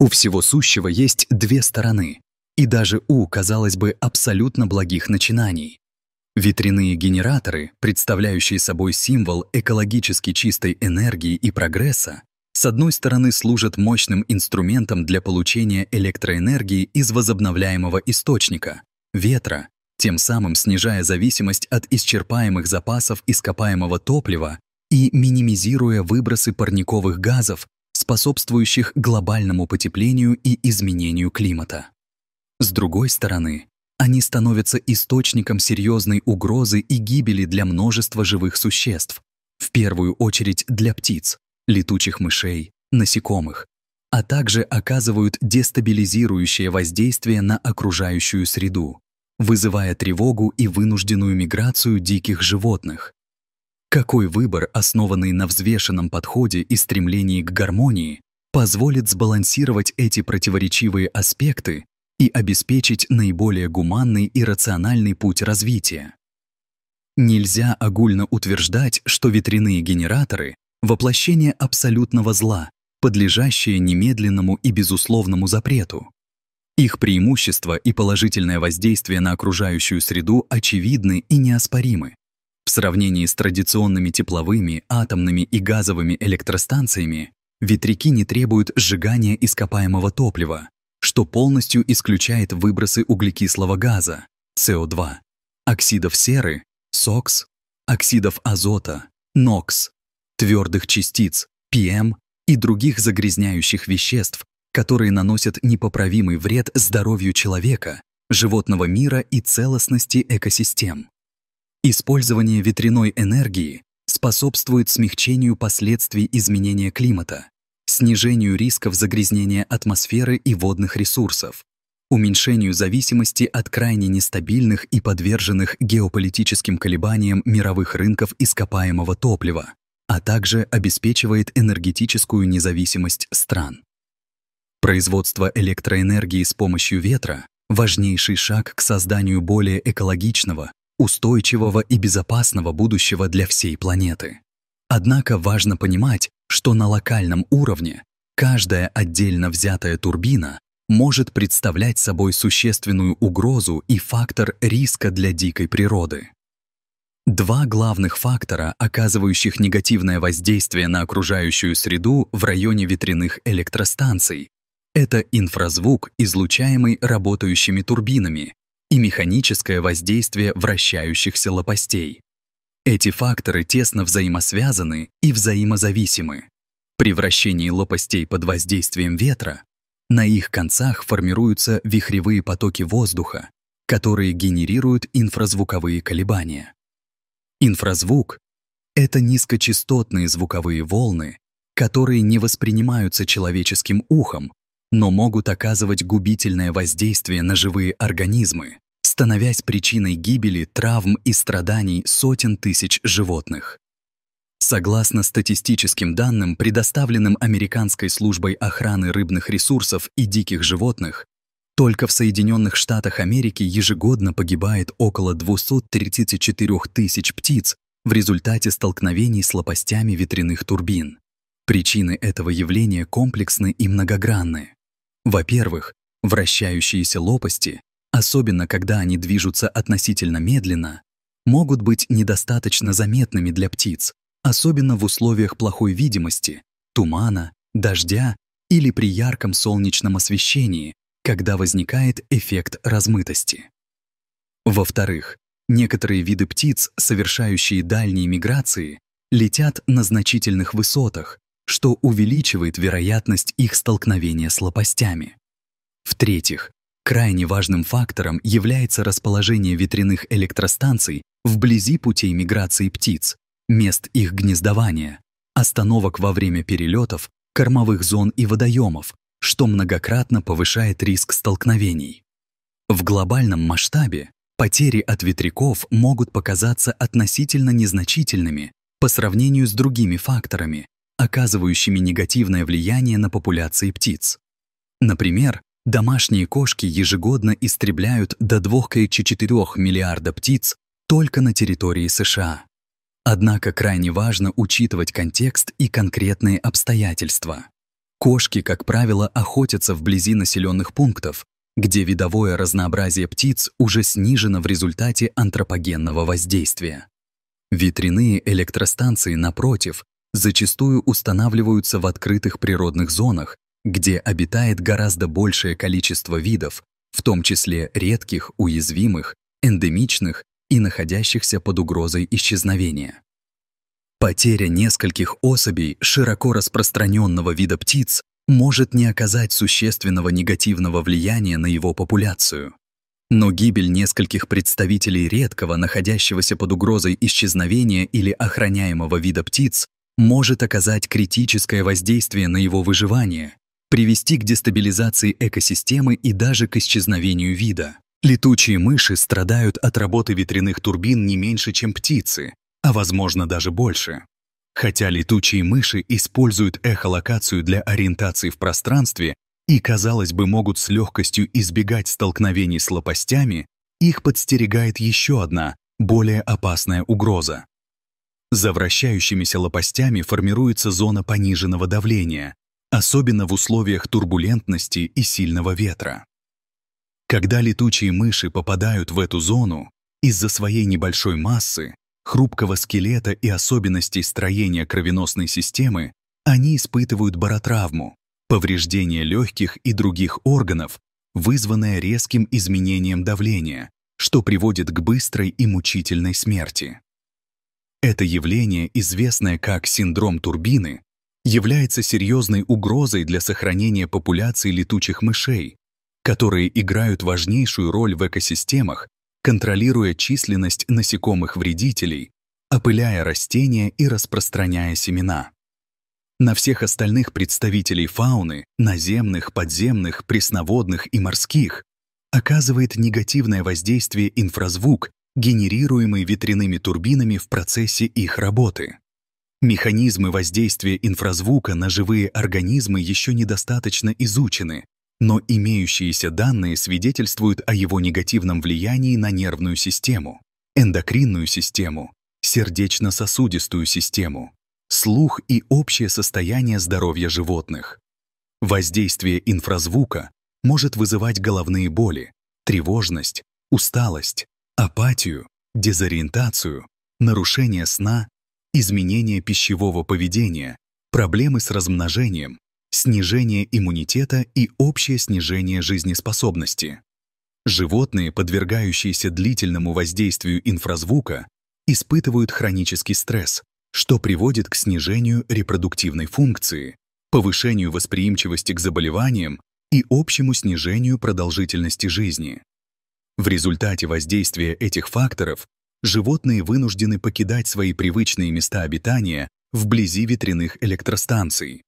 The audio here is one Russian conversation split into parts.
У всего сущего есть две стороны, и даже у, казалось бы, абсолютно благих начинаний. Ветряные генераторы, представляющие собой символ экологически чистой энергии и прогресса, с одной стороны служат мощным инструментом для получения электроэнергии из возобновляемого источника – ветра, тем самым снижая зависимость от исчерпаемых запасов ископаемого топлива и минимизируя выбросы парниковых газов способствующих глобальному потеплению и изменению климата. С другой стороны, они становятся источником серьезной угрозы и гибели для множества живых существ, в первую очередь для птиц, летучих мышей, насекомых, а также оказывают дестабилизирующее воздействие на окружающую среду, вызывая тревогу и вынужденную миграцию диких животных, какой выбор, основанный на взвешенном подходе и стремлении к гармонии, позволит сбалансировать эти противоречивые аспекты и обеспечить наиболее гуманный и рациональный путь развития? Нельзя огульно утверждать, что ветряные генераторы – воплощение абсолютного зла, подлежащее немедленному и безусловному запрету. Их преимущества и положительное воздействие на окружающую среду очевидны и неоспоримы. В сравнении с традиционными тепловыми, атомными и газовыми электростанциями, ветряки не требуют сжигания ископаемого топлива, что полностью исключает выбросы углекислого газа, СО2, оксидов серы, СОКС, оксидов азота, НОКС, твердых частиц, ПМ и других загрязняющих веществ, которые наносят непоправимый вред здоровью человека, животного мира и целостности экосистем. Использование ветряной энергии способствует смягчению последствий изменения климата, снижению рисков загрязнения атмосферы и водных ресурсов, уменьшению зависимости от крайне нестабильных и подверженных геополитическим колебаниям мировых рынков ископаемого топлива, а также обеспечивает энергетическую независимость стран. Производство электроэнергии с помощью ветра – важнейший шаг к созданию более экологичного, устойчивого и безопасного будущего для всей планеты. Однако важно понимать, что на локальном уровне каждая отдельно взятая турбина может представлять собой существенную угрозу и фактор риска для дикой природы. Два главных фактора, оказывающих негативное воздействие на окружающую среду в районе ветряных электростанций, это инфразвук, излучаемый работающими турбинами, и механическое воздействие вращающихся лопастей. Эти факторы тесно взаимосвязаны и взаимозависимы. При вращении лопастей под воздействием ветра на их концах формируются вихревые потоки воздуха, которые генерируют инфразвуковые колебания. Инфразвук — это низкочастотные звуковые волны, которые не воспринимаются человеческим ухом, но могут оказывать губительное воздействие на живые организмы, становясь причиной гибели, травм и страданий сотен тысяч животных. Согласно статистическим данным, предоставленным Американской службой охраны рыбных ресурсов и диких животных, только в Соединенных Штатах Америки ежегодно погибает около 234 тысяч птиц в результате столкновений с лопастями ветряных турбин. Причины этого явления комплексны и многогранны. Во-первых, вращающиеся лопасти, особенно когда они движутся относительно медленно, могут быть недостаточно заметными для птиц, особенно в условиях плохой видимости, тумана, дождя или при ярком солнечном освещении, когда возникает эффект размытости. Во-вторых, некоторые виды птиц, совершающие дальние миграции, летят на значительных высотах, что увеличивает вероятность их столкновения с лопастями. В-третьих, крайне важным фактором является расположение ветряных электростанций вблизи путей миграции птиц, мест их гнездования, остановок во время перелетов, кормовых зон и водоемов, что многократно повышает риск столкновений. В глобальном масштабе потери от ветряков могут показаться относительно незначительными по сравнению с другими факторами, оказывающими негативное влияние на популяции птиц. Например, домашние кошки ежегодно истребляют до 2,4 миллиарда птиц только на территории США. Однако крайне важно учитывать контекст и конкретные обстоятельства. Кошки, как правило, охотятся вблизи населенных пунктов, где видовое разнообразие птиц уже снижено в результате антропогенного воздействия. Ветряные электростанции, напротив, зачастую устанавливаются в открытых природных зонах, где обитает гораздо большее количество видов, в том числе редких, уязвимых, эндемичных и находящихся под угрозой исчезновения. Потеря нескольких особей широко распространенного вида птиц может не оказать существенного негативного влияния на его популяцию. Но гибель нескольких представителей редкого, находящегося под угрозой исчезновения или охраняемого вида птиц, может оказать критическое воздействие на его выживание, привести к дестабилизации экосистемы и даже к исчезновению вида. Летучие мыши страдают от работы ветряных турбин не меньше, чем птицы, а возможно даже больше. Хотя летучие мыши используют эхолокацию для ориентации в пространстве и, казалось бы, могут с легкостью избегать столкновений с лопастями, их подстерегает еще одна, более опасная угроза за вращающимися лопастями формируется зона пониженного давления, особенно в условиях турбулентности и сильного ветра. Когда летучие мыши попадают в эту зону, из-за своей небольшой массы, хрупкого скелета и особенностей строения кровеносной системы, они испытывают баротравму, повреждение легких и других органов, вызванное резким изменением давления, что приводит к быстрой и мучительной смерти. Это явление, известное как синдром турбины, является серьезной угрозой для сохранения популяции летучих мышей, которые играют важнейшую роль в экосистемах, контролируя численность насекомых-вредителей, опыляя растения и распространяя семена. На всех остальных представителей фауны, наземных, подземных, пресноводных и морских, оказывает негативное воздействие инфразвук генерируемый ветряными турбинами в процессе их работы. Механизмы воздействия инфразвука на живые организмы еще недостаточно изучены, но имеющиеся данные свидетельствуют о его негативном влиянии на нервную систему, эндокринную систему, сердечно-сосудистую систему, слух и общее состояние здоровья животных. Воздействие инфразвука может вызывать головные боли, тревожность, усталость, апатию, дезориентацию, нарушение сна, изменение пищевого поведения, проблемы с размножением, снижение иммунитета и общее снижение жизнеспособности. Животные, подвергающиеся длительному воздействию инфразвука, испытывают хронический стресс, что приводит к снижению репродуктивной функции, повышению восприимчивости к заболеваниям и общему снижению продолжительности жизни. В результате воздействия этих факторов животные вынуждены покидать свои привычные места обитания вблизи ветряных электростанций.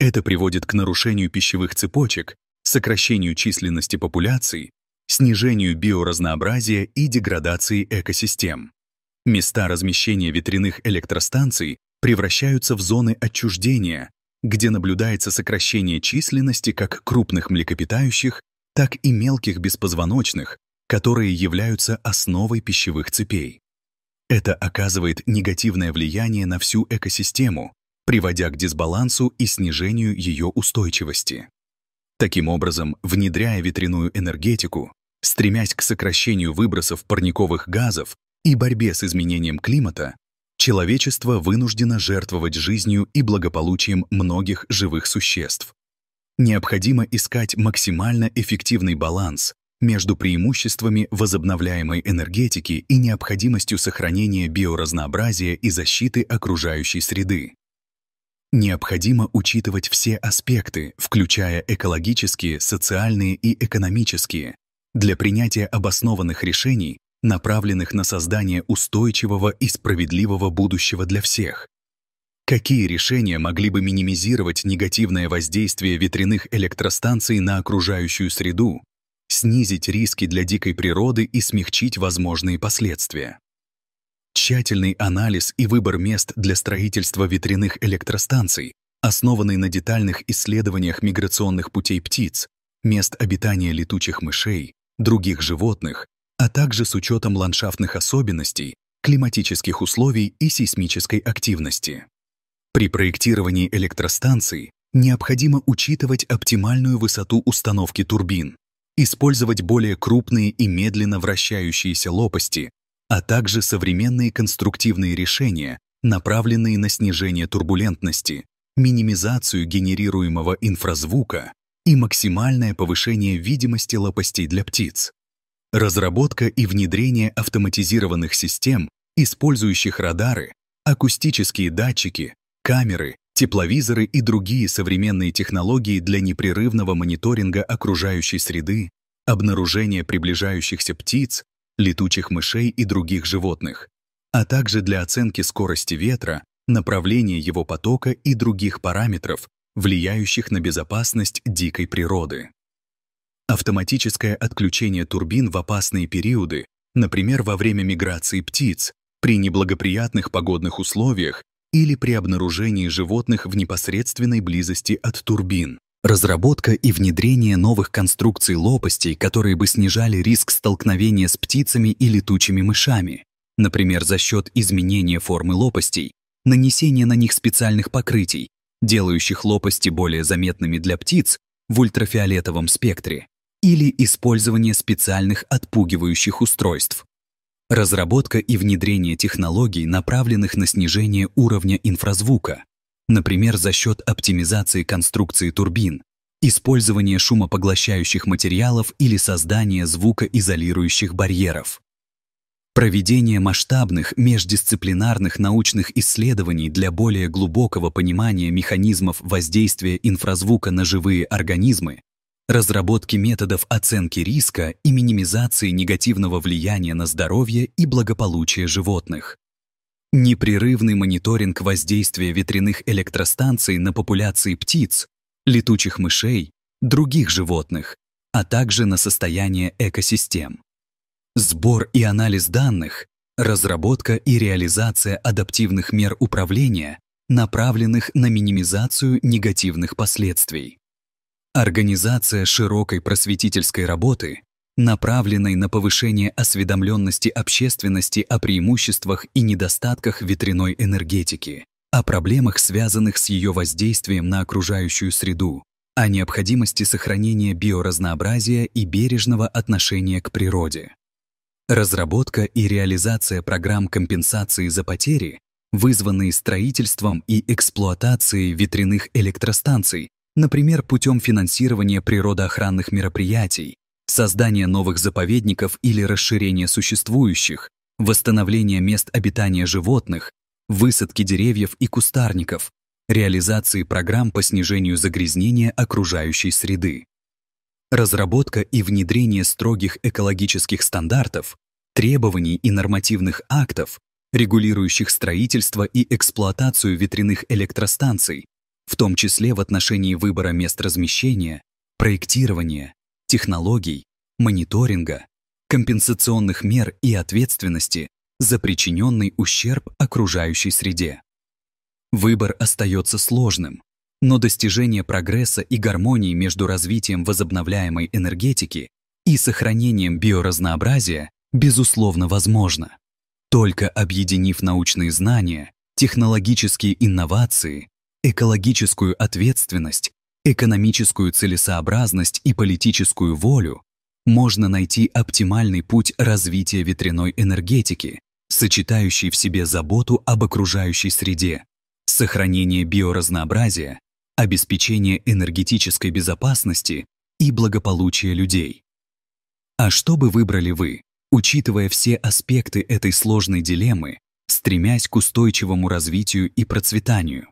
Это приводит к нарушению пищевых цепочек, сокращению численности популяций, снижению биоразнообразия и деградации экосистем. Места размещения ветряных электростанций превращаются в зоны отчуждения, где наблюдается сокращение численности как крупных млекопитающих, так и мелких беспозвоночных, которые являются основой пищевых цепей. Это оказывает негативное влияние на всю экосистему, приводя к дисбалансу и снижению ее устойчивости. Таким образом, внедряя ветряную энергетику, стремясь к сокращению выбросов парниковых газов и борьбе с изменением климата, человечество вынуждено жертвовать жизнью и благополучием многих живых существ. Необходимо искать максимально эффективный баланс между преимуществами возобновляемой энергетики и необходимостью сохранения биоразнообразия и защиты окружающей среды. Необходимо учитывать все аспекты, включая экологические, социальные и экономические, для принятия обоснованных решений, направленных на создание устойчивого и справедливого будущего для всех. Какие решения могли бы минимизировать негативное воздействие ветряных электростанций на окружающую среду, снизить риски для дикой природы и смягчить возможные последствия. Тщательный анализ и выбор мест для строительства ветряных электростанций, основанный на детальных исследованиях миграционных путей птиц, мест обитания летучих мышей, других животных, а также с учетом ландшафтных особенностей, климатических условий и сейсмической активности. При проектировании электростанций необходимо учитывать оптимальную высоту установки турбин, использовать более крупные и медленно вращающиеся лопасти, а также современные конструктивные решения, направленные на снижение турбулентности, минимизацию генерируемого инфразвука и максимальное повышение видимости лопастей для птиц. Разработка и внедрение автоматизированных систем, использующих радары, акустические датчики, камеры тепловизоры и другие современные технологии для непрерывного мониторинга окружающей среды, обнаружения приближающихся птиц, летучих мышей и других животных, а также для оценки скорости ветра, направления его потока и других параметров, влияющих на безопасность дикой природы. Автоматическое отключение турбин в опасные периоды, например, во время миграции птиц, при неблагоприятных погодных условиях или при обнаружении животных в непосредственной близости от турбин. Разработка и внедрение новых конструкций лопастей, которые бы снижали риск столкновения с птицами и летучими мышами, например, за счет изменения формы лопастей, нанесения на них специальных покрытий, делающих лопасти более заметными для птиц в ультрафиолетовом спектре, или использование специальных отпугивающих устройств. Разработка и внедрение технологий, направленных на снижение уровня инфразвука, например, за счет оптимизации конструкции турбин, использование шумопоглощающих материалов или создание звукоизолирующих барьеров. Проведение масштабных междисциплинарных научных исследований для более глубокого понимания механизмов воздействия инфразвука на живые организмы разработки методов оценки риска и минимизации негативного влияния на здоровье и благополучие животных, непрерывный мониторинг воздействия ветряных электростанций на популяции птиц, летучих мышей, других животных, а также на состояние экосистем. Сбор и анализ данных, разработка и реализация адаптивных мер управления, направленных на минимизацию негативных последствий. Организация широкой просветительской работы, направленной на повышение осведомленности общественности о преимуществах и недостатках ветряной энергетики, о проблемах, связанных с ее воздействием на окружающую среду, о необходимости сохранения биоразнообразия и бережного отношения к природе. Разработка и реализация программ компенсации за потери, вызванные строительством и эксплуатацией ветряных электростанций например, путем финансирования природоохранных мероприятий, создания новых заповедников или расширения существующих, восстановления мест обитания животных, высадки деревьев и кустарников, реализации программ по снижению загрязнения окружающей среды. Разработка и внедрение строгих экологических стандартов, требований и нормативных актов, регулирующих строительство и эксплуатацию ветряных электростанций, в том числе в отношении выбора мест размещения, проектирования, технологий, мониторинга, компенсационных мер и ответственности за причиненный ущерб окружающей среде. Выбор остается сложным, но достижение прогресса и гармонии между развитием возобновляемой энергетики и сохранением биоразнообразия безусловно возможно, только объединив научные знания, технологические инновации, экологическую ответственность, экономическую целесообразность и политическую волю, можно найти оптимальный путь развития ветряной энергетики, сочетающий в себе заботу об окружающей среде, сохранение биоразнообразия, обеспечение энергетической безопасности и благополучия людей. А что бы выбрали вы, учитывая все аспекты этой сложной дилеммы, стремясь к устойчивому развитию и процветанию?